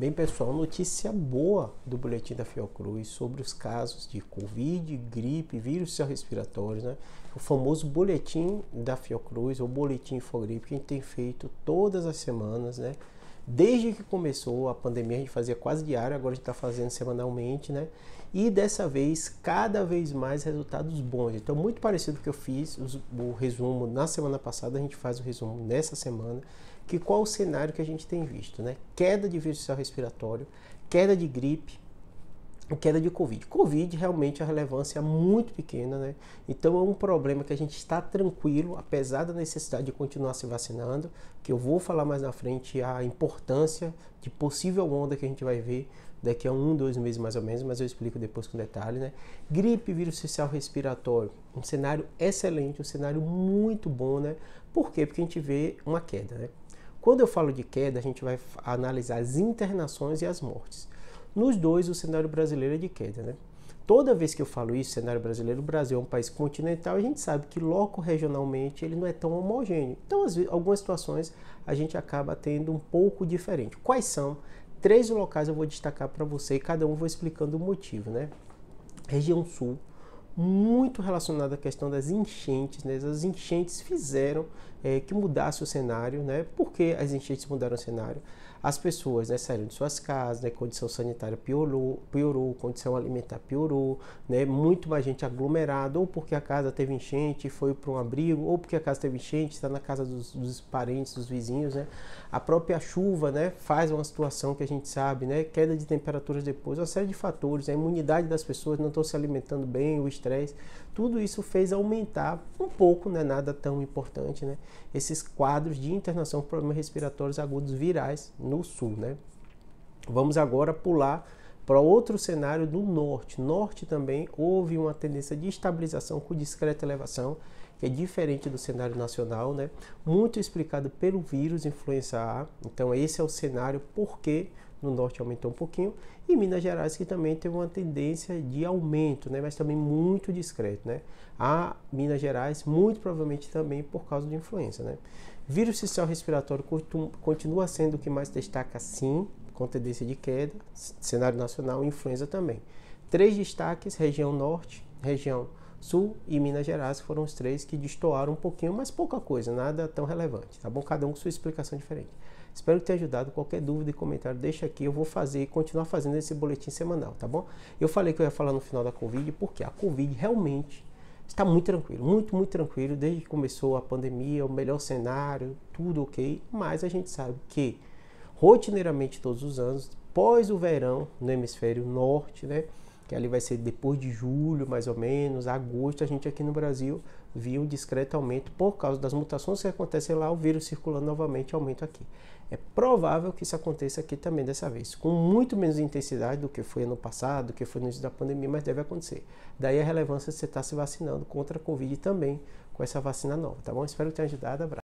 Bem, pessoal, notícia boa do boletim da Fiocruz sobre os casos de Covid, gripe, vírus respiratórios, né? O famoso boletim da Fiocruz, ou boletim Infogripe, que a gente tem feito todas as semanas, né? Desde que começou a pandemia, a gente fazia quase diário, agora a gente está fazendo semanalmente, né? E dessa vez, cada vez mais resultados bons. Então, muito parecido com o que eu fiz, o resumo na semana passada, a gente faz o resumo nessa semana, que qual o cenário que a gente tem visto, né? Queda de vírus respiratório, queda de gripe, queda de Covid. Covid realmente é a relevância é muito pequena, né? Então é um problema que a gente está tranquilo, apesar da necessidade de continuar se vacinando, que eu vou falar mais na frente a importância de possível onda que a gente vai ver daqui a um, dois meses mais ou menos, mas eu explico depois com detalhe, né? Gripe, vírus social respiratório, um cenário excelente, um cenário muito bom, né? Por quê? Porque a gente vê uma queda, né? Quando eu falo de queda, a gente vai analisar as internações e as mortes. Nos dois, o cenário brasileiro é de queda, né? Toda vez que eu falo isso, cenário brasileiro, o Brasil é um país continental, a gente sabe que loco regionalmente ele não é tão homogêneo. Então, às vezes, algumas situações a gente acaba tendo um pouco diferente. Quais são? Três locais eu vou destacar para você e cada um vou explicando o motivo, né? Região Sul, muito relacionada à questão das enchentes, né? As enchentes fizeram é, que mudasse o cenário, né? Por que as enchentes mudaram o cenário? as pessoas né, saíram de suas casas, né, condição sanitária piorou, piorou, condição alimentar piorou, né, muito mais gente aglomerada, ou porque a casa teve enchente e foi para um abrigo, ou porque a casa teve enchente, está na casa dos, dos, parentes, dos vizinhos. Né. A própria chuva né, faz uma situação que a gente sabe, né, queda de temperaturas depois, uma série de fatores, a imunidade das pessoas não estão se alimentando bem, o estresse, tudo isso fez aumentar um pouco, né, nada tão importante, né, esses quadros de internação por problemas respiratórios agudos virais no sul, né? Vamos agora pular para outro cenário do norte. Norte também houve uma tendência de estabilização com discreta elevação, que é diferente do cenário nacional, né? Muito explicado pelo vírus influenza A. Então esse é o cenário porque no norte aumentou um pouquinho, e Minas Gerais que também teve uma tendência de aumento, né, mas também muito discreto. Né? A Minas Gerais, muito provavelmente também por causa de influenza. Né? Vírus sexual respiratório continua sendo o que mais destaca sim, com tendência de queda, cenário nacional, influenza também. Três destaques, região norte, região norte, Sul e Minas Gerais foram os três que destoaram um pouquinho, mas pouca coisa, nada tão relevante, tá bom? Cada um com sua explicação diferente. Espero ter ajudado. Qualquer dúvida e comentário, deixa aqui. Eu vou fazer e continuar fazendo esse boletim semanal, tá bom? Eu falei que eu ia falar no final da Covid, porque a Covid realmente está muito tranquilo, muito, muito tranquilo. Desde que começou a pandemia, o melhor cenário, tudo ok. Mas a gente sabe que rotineiramente todos os anos, pós o verão, no hemisfério norte, né? que ali vai ser depois de julho, mais ou menos, agosto, a gente aqui no Brasil viu um discreto aumento por causa das mutações que acontecem lá, o vírus circulando novamente, aumento aqui. É provável que isso aconteça aqui também dessa vez, com muito menos intensidade do que foi ano passado, do que foi no início da pandemia, mas deve acontecer. Daí a relevância de você estar se vacinando contra a Covid também com essa vacina nova, tá bom? Espero ter ajudado, abraço.